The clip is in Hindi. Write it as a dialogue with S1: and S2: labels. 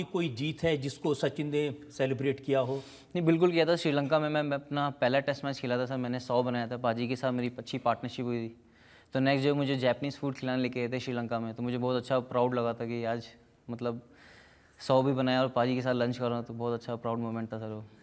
S1: आपकी कोई जीत है जिसको सचिन ने सेलिब्रेट किया हो नहीं बिल्कुल किया था श्रीलंका में मैं अपना पहला टेस्ट मैच खेला था सर मैंने सौ बनाया था पाजी के साथ मेरी अच्छी पार्टनरशिप हुई थी तो नेक्स्ट जो मुझे जैपनीज़ फूड खिलाने लेके गए थे श्रीलंका में तो मुझे बहुत अच्छा प्राउड लगा था कि आज मतलब सौ भी बनाया और पाजी के साथ लंच कर रहा हूँ तो बहुत अच्छा प्राउड मोमेंट था सर वो